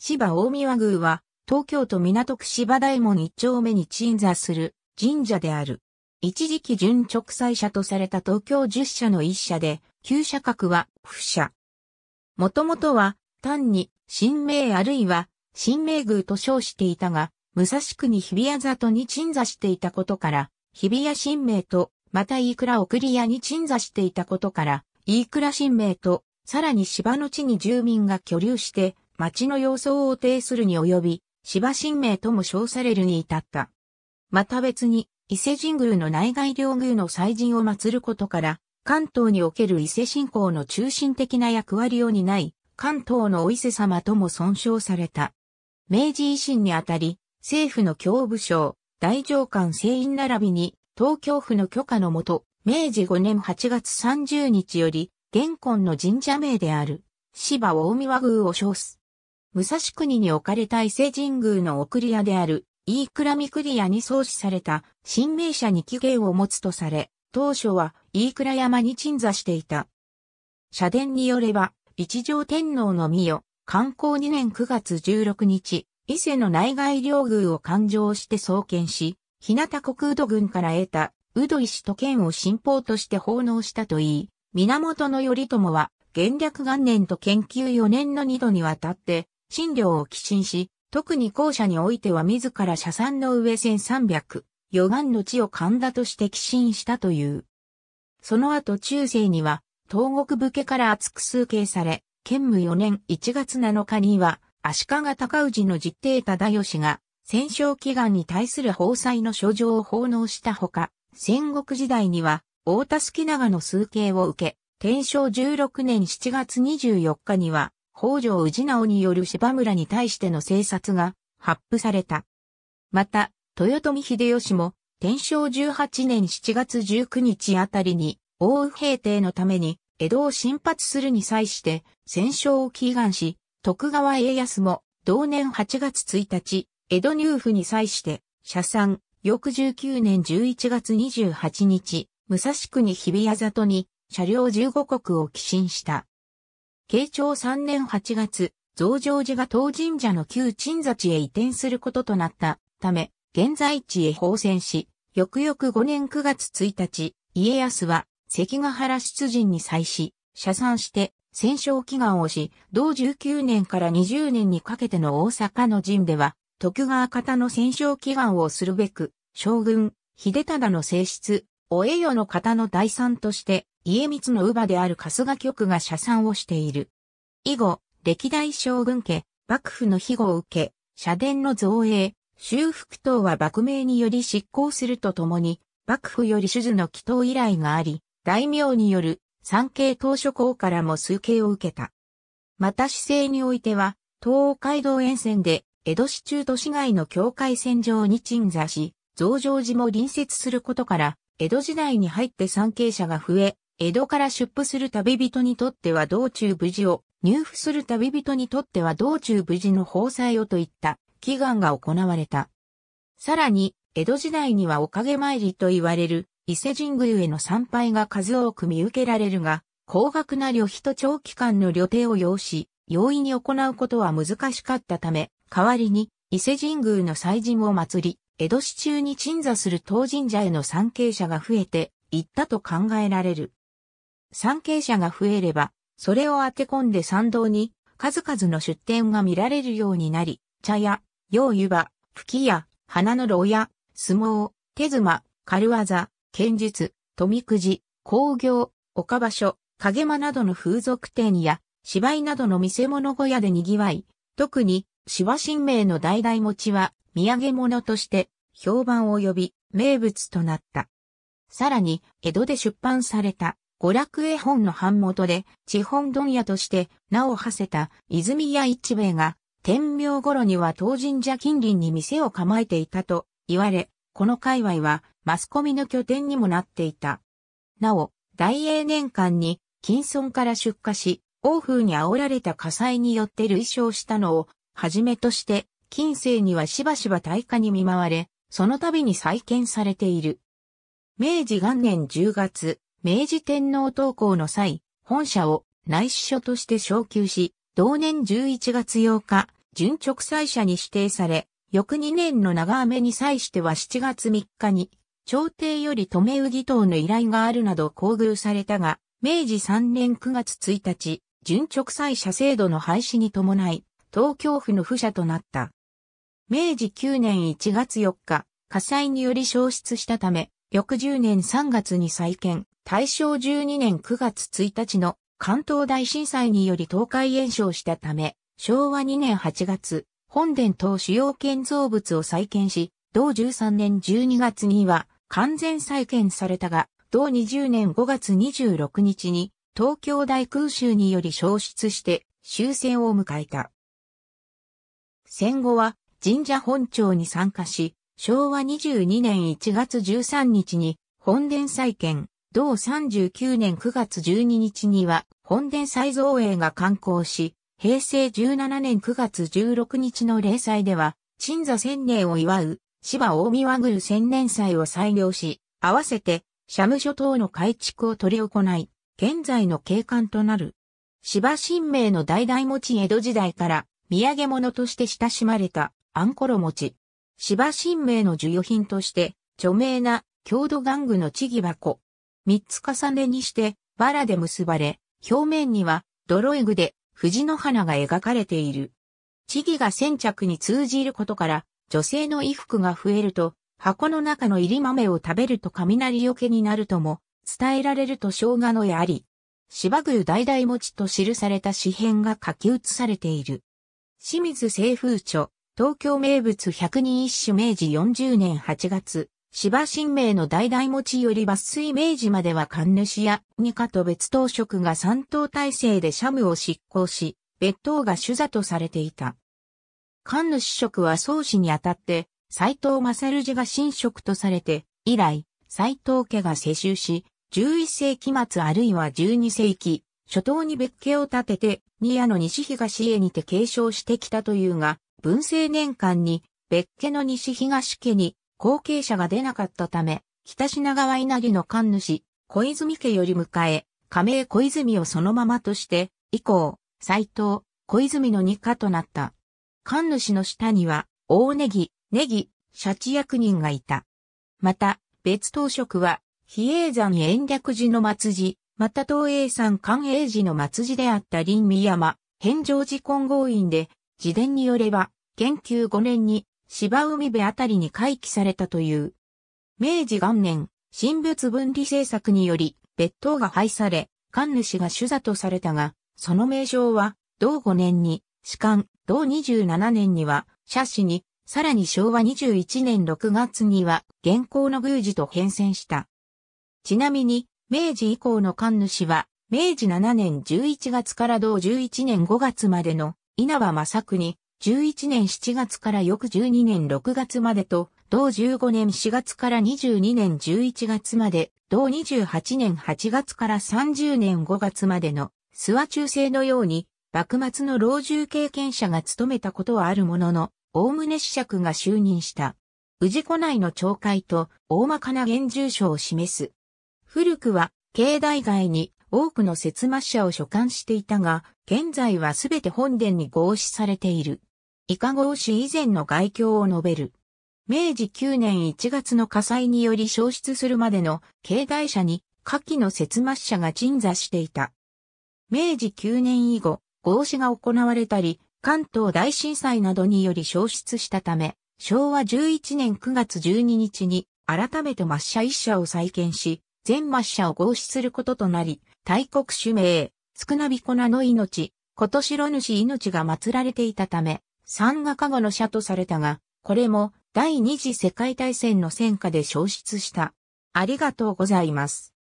芝大宮宮は、東京都港区芝大門一丁目に鎮座する神社である。一時期準直祭社とされた東京十社の一社で、旧社格は不社。もともとは、単に、神明あるいは、神明宮と称していたが、武蔵区に日比谷里に鎮座していたことから、日比谷神明と、また飯倉送り屋に鎮座していたことから、飯倉神明と、さらに芝の地に住民が居留して、町の様相を呈するに及び、芝神明とも称されるに至った。また別に、伊勢神宮の内外領宮の祭神を祀ることから、関東における伊勢信仰の中心的な役割を担い、関東のお伊勢様とも尊称された。明治維新にあたり、政府の教部省、大上官聖院並びに、東京府の許可のもと、明治5年8月30日より、現今の神社名である、芝大宮宮を称す、武蔵国に置かれた伊勢神宮の送り屋である、飯倉御栗屋に創始された、神明社に起源を持つとされ、当初は飯倉山に鎮座していた。社殿によれば、一条天皇の御代、観光2年9月16日、伊勢の内外領宮を勘定して創建し、日向国宇土軍から得た、宇土石と剣を信奉として奉納したといい、源頼朝は、元略元年と研究4年の2度にわたって、診療を寄進し、特に後者においては自ら社産の上1300、余願の地を神田として寄進したという。その後中世には、東国武家から厚く数形され、兼務4年1月7日には、足利高氏の実弟忠義が、戦勝祈願に対する法裁の書状を奉納したほか、戦国時代には、大田助長の数形を受け、天正16年7月24日には、北条氏直による芝村に対しての政策が発布された。また、豊臣秀吉も、天正18年7月19日あたりに、大右平定のために、江戸を新発するに際して、戦勝を祈願し、徳川家康も、同年8月1日、江戸入府に際して、社参、翌19年11月28日、武蔵国日比谷里に、車両15国を寄進した。慶長3年8月、増上寺が当神社の旧鎮座地へ移転することとなったため、現在地へ放遷し、翌々5年9月1日、家康は関ヶ原出陣に際し、謝賛して戦勝祈願をし、同19年から20年にかけての大阪の陣では、徳川方の戦勝祈願をするべく、将軍、秀忠の正室、おえよの方の第三として、家光の乳母である春日局が社参をしている。以後、歴代将軍家、幕府の庇護を受け、社殿の造営、修復等は幕名により執行するとともに、幕府より主事の祈祷依頼があり、大名による参詣当初校からも数形を受けた。また市政においては、東海道沿線で、江戸市中都市街の境界線上に鎮座し、増上寺も隣接することから、江戸時代に入って参詣者が増え、江戸から出府する旅人にとっては道中無事を、入府する旅人にとっては道中無事の放祭をといった祈願が行われた。さらに、江戸時代にはおかげ参りと言われる伊勢神宮への参拝が数多く見受けられるが、高額な旅費と長期間の旅程を要し、容易に行うことは難しかったため、代わりに伊勢神宮の祭神を祭り、江戸市中に鎮座する当神社への参詣者が増えていったと考えられる。参詣者が増えれば、それを当て込んで参道に数々の出店が見られるようになり、茶屋、洋湯葉、吹き屋、花の牢屋、相撲、手妻、軽業、剣術、富くじ、工業、岡場所、影間などの風俗店や芝居などの見せ物小屋で賑わい、特にシワ神明の代々餅は土産物として評判を呼び名物となった。さらに、江戸で出版された娯楽絵本の版元で地本問屋として名を馳せた泉谷一兵衛が天明頃には東神社近隣に店を構えていたと言われ、この界隈はマスコミの拠点にもなっていた。なお、大英年間に金村から出火し、王風に煽られた火災によって装をしたのをはじめとして、近世にはしばしば大火に見舞われ、その度に再建されている。明治元年10月、明治天皇統校の際、本社を内視所として昇給し、同年11月8日、準直祭者に指定され、翌2年の長雨に際しては7月3日に、朝廷より止め右等の依頼があるなど厚遇されたが、明治3年9月1日、準直祭者制度の廃止に伴い、東京府の府舎となった。明治9年1月4日、火災により消失したため、翌10年3月に再建、大正12年9月1日の関東大震災により倒壊延焼したため、昭和2年8月、本殿等主要建造物を再建し、同13年12月には完全再建されたが、同20年5月26日に東京大空襲により消失して終戦を迎えた。戦後は神社本庁に参加し、昭和22年1月13日に本殿再建、同39年9月12日には本殿再造営が刊行し、平成17年9月16日の例祭では、鎮座千年を祝う芝大見和宮千年祭を採用し、合わせて、社務所等の改築を取り行い、現在の景観となる。芝神明の代々持ち江戸時代から土産物として親しまれたあんころ餅。芝神明の授与品として、著名な郷土玩具の地義箱。三つ重ねにして、バラで結ばれ、表面には泥絵具で藤の花が描かれている。地義が先着に通じることから、女性の衣服が増えると、箱の中の入り豆を食べると雷よけになるとも、伝えられると生姜のやあり。芝具代々餅と記された詩編が書き写されている。清水清風著、東京名物百人一首明治40年8月、芝神明の代々持ちより抜粋明治までは神主や二課と別当職が三党体制で社務を執行し、別当が主座とされていた。神主職は宗始にあたって、斎藤正氏が新職とされて、以来、斎藤家が世襲し、11世紀末あるいは12世紀、初頭に別家を建ててニアの西東家にて継承してきたというが、文政年間に別家の西東家に後継者が出なかったため、北品川稲荷の官主、小泉家より迎え、加盟小泉をそのままとして、以降、斎藤、小泉の二家となった。官主の下には、大ネギ、ネギ、シャチ役人がいた。また、別当職は、比叡山延暦寺の末寺、また東映ん寛永寺の末寺であった林美山、返上寺金剛院で、自伝によれば、研究5年に芝海辺あたりに回帰されたという。明治元年、神仏分離政策により、別当が廃され、神主が主座とされたが、その名称は、同5年に、士官、同27年には、社史に、さらに昭和21年6月には、現行の宮司と変遷した。ちなみに、明治以降の官主は、明治7年11月から同11年5月までの稲葉正国、11年7月から翌12年6月までと、同15年4月から22年11月まで、同28年8月から30年5月までの諏訪中世のように、幕末の老中経験者が務めたことはあるものの、おおむね子爵が就任した。治子内の懲戒と大まかな厳重所を示す古くは、境内外に多くの説末者を所管していたが、現在はすべて本殿に合祀されている。イカ合祀以前の外教を述べる。明治9年1月の火災により消失するまでの境内者に下記の節末者が鎮座していた。明治9年以後、合祀が行われたり、関東大震災などにより消失したため、昭和11年9月12日に改めて末社一社を再建し、全抹茶を合祀することとなり、大国主名、少なびこなの命、今年しろ主命が祀られていたため、山画加護の社とされたが、これも第二次世界大戦の戦火で消失した。ありがとうございます。